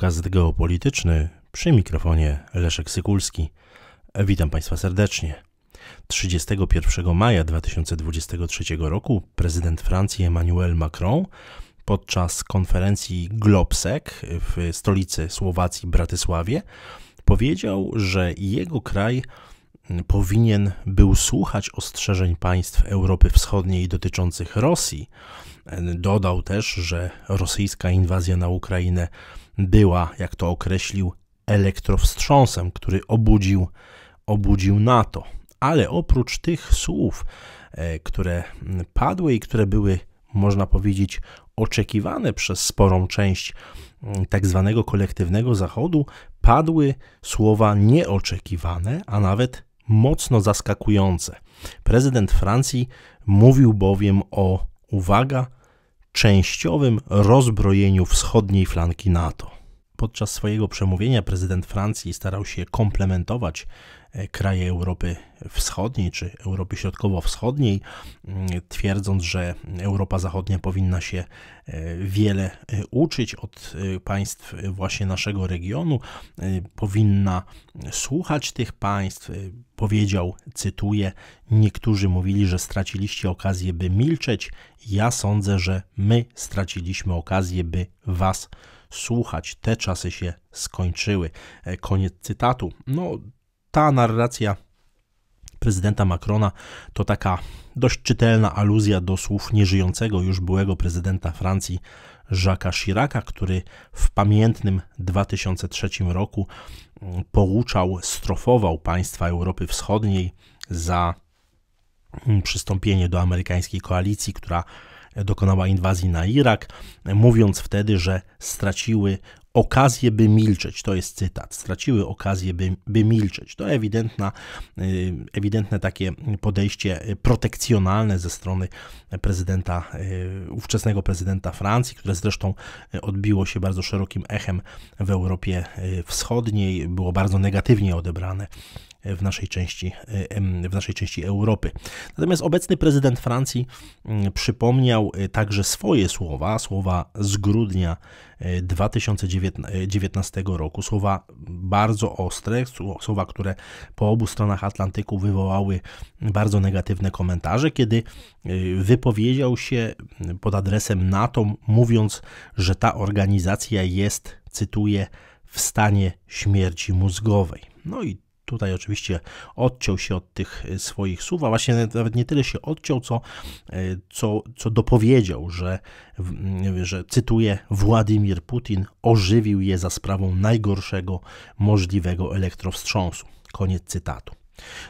podcast geopolityczny przy mikrofonie Leszek Sykulski. Witam Państwa serdecznie. 31 maja 2023 roku prezydent Francji Emmanuel Macron podczas konferencji Globsec w stolicy Słowacji Bratysławie powiedział, że jego kraj powinien był słuchać ostrzeżeń państw Europy Wschodniej dotyczących Rosji. Dodał też, że rosyjska inwazja na Ukrainę była, jak to określił, elektrowstrząsem, który obudził, obudził NATO. Ale oprócz tych słów, e, które mm, padły i które były, można powiedzieć, oczekiwane przez sporą część mm, tak zwanego kolektywnego Zachodu, padły słowa nieoczekiwane, a nawet mocno zaskakujące. Prezydent Francji mówił bowiem o, uwaga, częściowym rozbrojeniu wschodniej flanki NATO. Podczas swojego przemówienia prezydent Francji starał się komplementować e, kraje Europy Wschodniej czy Europy Środkowo-Wschodniej, mm, twierdząc, że Europa Zachodnia powinna się e, wiele e, uczyć od państw właśnie naszego regionu, powinna słuchać tych państw. Powiedział, cytuję: Niektórzy mówili, że straciliście okazję, by milczeć. Ja sądzę, że my straciliśmy okazję, by was słuchać słuchać. Te czasy się skończyły. E, koniec cytatu. No, ta narracja prezydenta Macrona to taka dość czytelna aluzja do słów nieżyjącego już byłego prezydenta Francji Jacques'a Chiraca, który w pamiętnym 2003 roku mm, pouczał, strofował państwa Europy Wschodniej za mm, przystąpienie do amerykańskiej koalicji, która dokonała inwazji na Irak, mówiąc wtedy, że straciły okazję, by milczeć. To jest cytat. Straciły okazję, by, by milczeć. To ewidentna, y, ewidentne takie podejście protekcjonalne ze strony prezydenta, y, ówczesnego prezydenta Francji, które zresztą y, odbiło się bardzo szerokim echem w Europie Wschodniej, było bardzo negatywnie odebrane w naszej części, w naszej części Europy. Natomiast obecny prezydent Francji mm, przypomniał y, także swoje słowa, słowa z grudnia 2019 y, y, roku, słowa bardzo ostre, słowa, które po obu stronach Atlantyku wywołały bardzo negatywne komentarze, kiedy wypowiedział się mm, pod adresem NATO, mówiąc, że ta organizacja jest, cytuję, w stanie śmierci mózgowej. No i Tutaj oczywiście odciął się od tych y, swoich słów, a właśnie nawet nie tyle się odciął, co, y, co, co dopowiedział, że, mm, że cytuję, Władimir Putin ożywił je za sprawą najgorszego możliwego elektrowstrząsu. Koniec cytatu.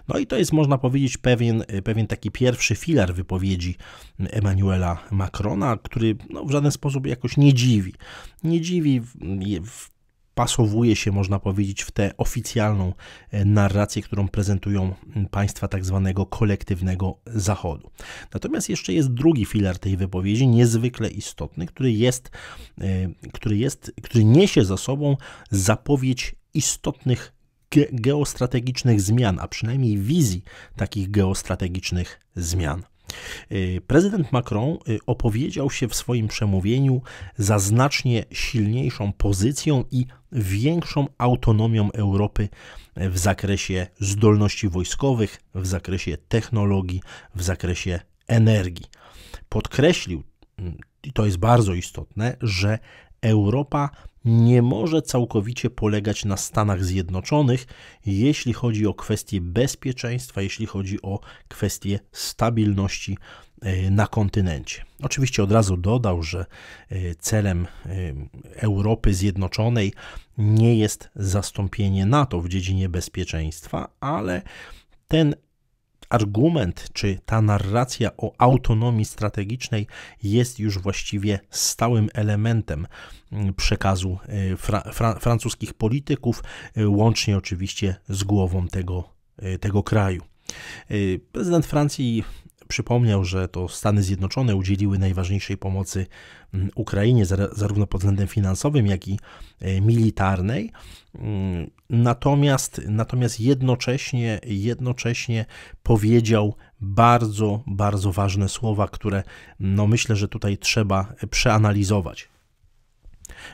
No i to jest, można powiedzieć, pewien, y, pewien taki pierwszy filar wypowiedzi mm, Emmanuela Macrona, który no, w żaden sposób jakoś nie dziwi. Nie dziwi w, mm, w wpasowuje się, można powiedzieć, w tę oficjalną e, narrację, którą prezentują państwa tak zwanego kolektywnego Zachodu. Natomiast jeszcze jest drugi filar tej wypowiedzi, niezwykle istotny, który jest, e, który jest, który niesie za sobą zapowiedź istotnych ge geostrategicznych zmian, a przynajmniej wizji takich geostrategicznych zmian. Y, prezydent Macron y, opowiedział się w swoim przemówieniu za znacznie silniejszą pozycją i większą autonomią Europy w zakresie zdolności wojskowych, w zakresie technologii, w zakresie energii. Podkreślił, y, i to jest bardzo istotne, że Europa nie może całkowicie polegać na Stanach Zjednoczonych, jeśli chodzi o kwestie bezpieczeństwa, jeśli chodzi o kwestie stabilności e, na kontynencie. Oczywiście od razu dodał, że e, celem e, Europy Zjednoczonej nie jest zastąpienie NATO w dziedzinie bezpieczeństwa, ale ten argument czy ta narracja o autonomii strategicznej jest już właściwie stałym elementem mm, przekazu y, fra fra francuskich polityków, y, łącznie oczywiście z głową tego, y, tego kraju. Prezydent Francji przypomniał, że to Stany Zjednoczone udzieliły najważniejszej pomocy mm, Ukrainie, zarówno pod względem finansowym, jak i e, militarnej. Mm, natomiast, natomiast jednocześnie, jednocześnie powiedział bardzo, bardzo ważne słowa, które no myślę, że tutaj trzeba przeanalizować.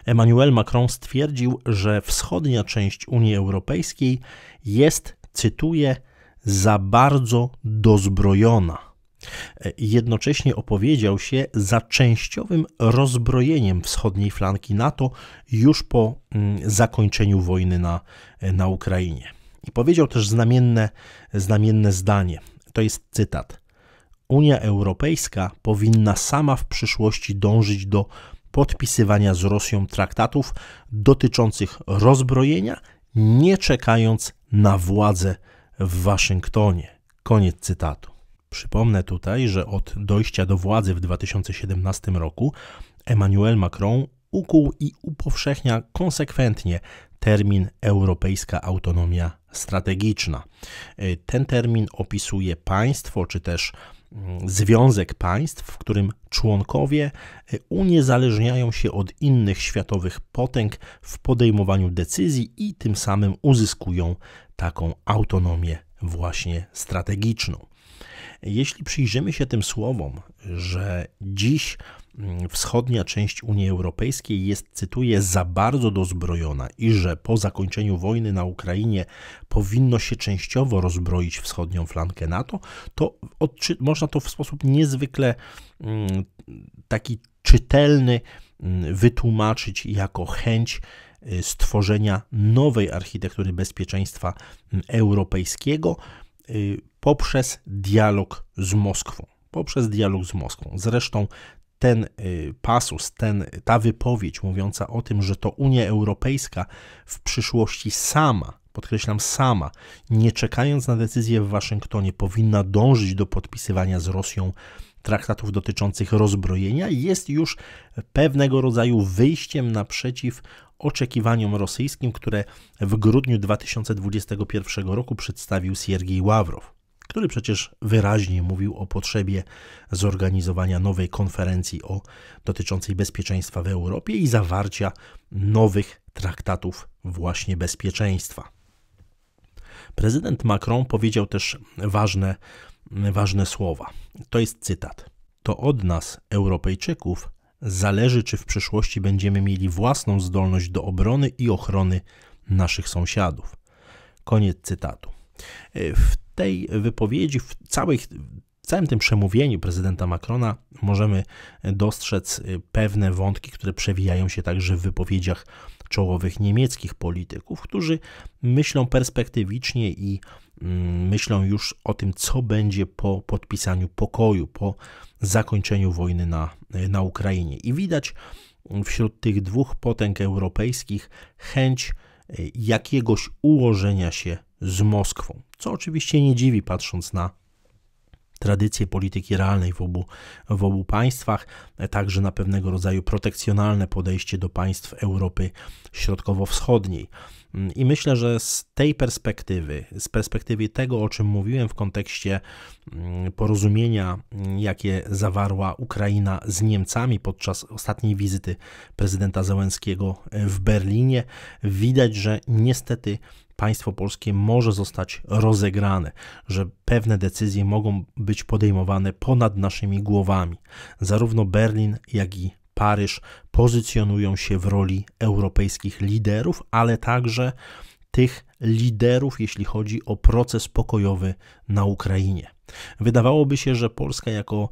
Emmanuel Macron stwierdził, że wschodnia część Unii Europejskiej jest, cytuję, za bardzo dozbrojona. E, jednocześnie opowiedział się za częściowym rozbrojeniem wschodniej flanki NATO już po mm, zakończeniu wojny na, e, na Ukrainie. I powiedział też znamienne, znamienne zdanie. To jest cytat. Unia Europejska powinna sama w przyszłości dążyć do podpisywania z Rosją traktatów dotyczących rozbrojenia, nie czekając na władzę w Waszyngtonie. Koniec cytatu. Przypomnę tutaj, że od dojścia do władzy w 2017 roku Emmanuel Macron ukuł i upowszechnia konsekwentnie termin europejska autonomia strategiczna. Y, ten termin opisuje państwo czy też mm, związek państw, w którym członkowie y, uniezależniają się od innych światowych potęg w podejmowaniu decyzji i tym samym uzyskują taką autonomię właśnie strategiczną. Jeśli przyjrzymy się tym słowom, że dziś mm, wschodnia część Unii Europejskiej jest, cytuję, za bardzo dozbrojona i że po zakończeniu wojny na Ukrainie powinno się częściowo rozbroić wschodnią flankę NATO, to odczy- można to w sposób niezwykle mm, taki czytelny mm, wytłumaczyć jako chęć y, stworzenia nowej architektury bezpieczeństwa europejskiego, Y, poprzez dialog z Moskwą. Poprzez dialog z Moskwą. Zresztą ten y, pasus, ten, ta wypowiedź mówiąca o tym, że to Unia Europejska w przyszłości sama, podkreślam sama, nie czekając na decyzję w Waszyngtonie, powinna dążyć do podpisywania z Rosją traktatów dotyczących rozbrojenia, jest już pewnego rodzaju wyjściem naprzeciw oczekiwaniom rosyjskim, które w grudniu 2021 roku przedstawił Siergiej Ławrow, który przecież wyraźnie mówił o potrzebie zorganizowania nowej konferencji o, dotyczącej bezpieczeństwa w Europie i zawarcia nowych traktatów właśnie bezpieczeństwa. Prezydent Macron powiedział też ważne, ważne słowa. To jest cytat. To od nas, Europejczyków, zależy, czy w przyszłości będziemy mieli własną zdolność do obrony i ochrony naszych sąsiadów. Koniec cytatu. E, w tej wypowiedzi, w w całym tym przemówieniu prezydenta Macrona możemy dostrzec e, pewne wątki, które przewijają się także w wypowiedziach czołowych niemieckich polityków, którzy myślą perspektywicznie i mm, myślą już o tym, co będzie po podpisaniu pokoju, po zakończeniu wojny na, na Ukrainie. I widać wśród tych dwóch potęg europejskich chęć e, jakiegoś ułożenia się z Moskwą, co oczywiście nie dziwi, patrząc na tradycje polityki realnej w obu, w obu państwach, także na pewnego rodzaju protekcjonalne podejście do państw Europy Środkowo-Wschodniej. I myślę, że z tej perspektywy, z perspektywy tego, o czym mówiłem w kontekście mm, porozumienia, mm, jakie zawarła Ukraina z Niemcami podczas ostatniej wizyty prezydenta Zełenskiego w Berlinie, widać, że niestety państwo polskie może zostać rozegrane, że pewne decyzje mogą być podejmowane ponad naszymi głowami. Zarówno Berlin, jak i Paryż pozycjonują się w roli europejskich liderów, ale także tych liderów, jeśli chodzi o proces pokojowy na Ukrainie. Wydawałoby się, że Polska jako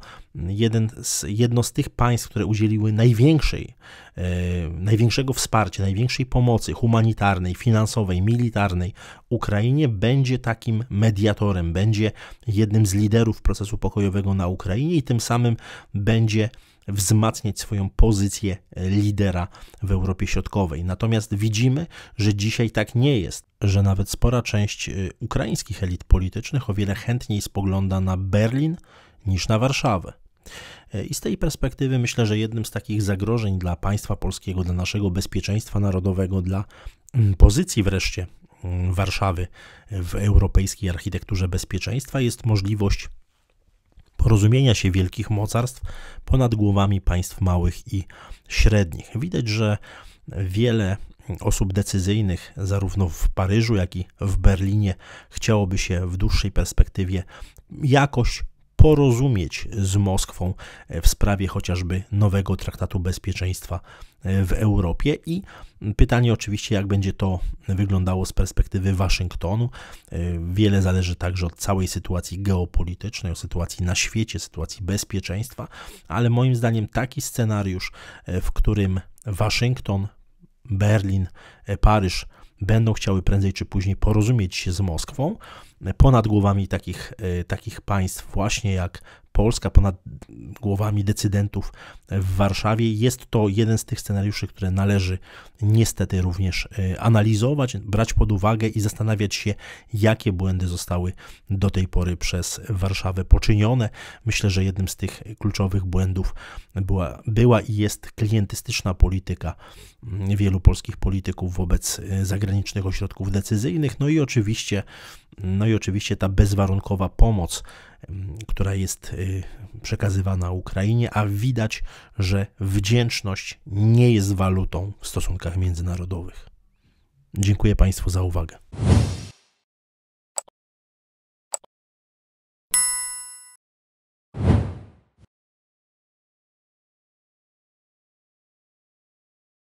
jeden z, jedno z tych państw, które udzieliły największej, e, największego wsparcia, największej pomocy humanitarnej, finansowej, militarnej Ukrainie, będzie takim mediatorem, będzie jednym z liderów procesu pokojowego na Ukrainie i tym samym będzie wzmacniać swoją pozycję lidera w Europie Środkowej. Natomiast widzimy, że dzisiaj tak nie jest, że nawet spora część y, ukraińskich elit politycznych o wiele chętniej spogląda na Berlin niż na Warszawę. E, I z tej perspektywy myślę, że jednym z takich zagrożeń dla państwa polskiego, dla naszego bezpieczeństwa narodowego, dla mm, pozycji wreszcie mm, Warszawy w europejskiej architekturze bezpieczeństwa jest możliwość porozumienia się wielkich mocarstw ponad głowami państw małych i średnich. Widać, że wiele osób decyzyjnych, zarówno w Paryżu, jak i w Berlinie, chciałoby się w dłuższej perspektywie jakoś porozumieć z Moskwą e, w sprawie chociażby nowego traktatu bezpieczeństwa e, w Europie. I pytanie oczywiście, jak będzie to wyglądało z perspektywy Waszyngtonu. E, wiele zależy także od całej sytuacji geopolitycznej, o sytuacji na świecie, sytuacji bezpieczeństwa, ale moim zdaniem taki scenariusz, w którym Waszyngton, Berlin, Paryż będą chciały prędzej czy później porozumieć się z Moskwą ponad głowami takich, e, takich państw właśnie jak Polska ponad głowami decydentów w Warszawie. Jest to jeden z tych scenariuszy, które należy niestety również e, analizować, brać pod uwagę i zastanawiać się, jakie błędy zostały do tej pory przez Warszawę poczynione. Myślę, że jednym z tych kluczowych błędów była, była i jest klientystyczna polityka mm, wielu polskich polityków wobec e, zagranicznych ośrodków decyzyjnych. No i oczywiście, no i oczywiście ta bezwarunkowa pomoc która jest y, przekazywana Ukrainie, a widać, że wdzięczność nie jest walutą w stosunkach międzynarodowych. Dziękuję Państwu za uwagę.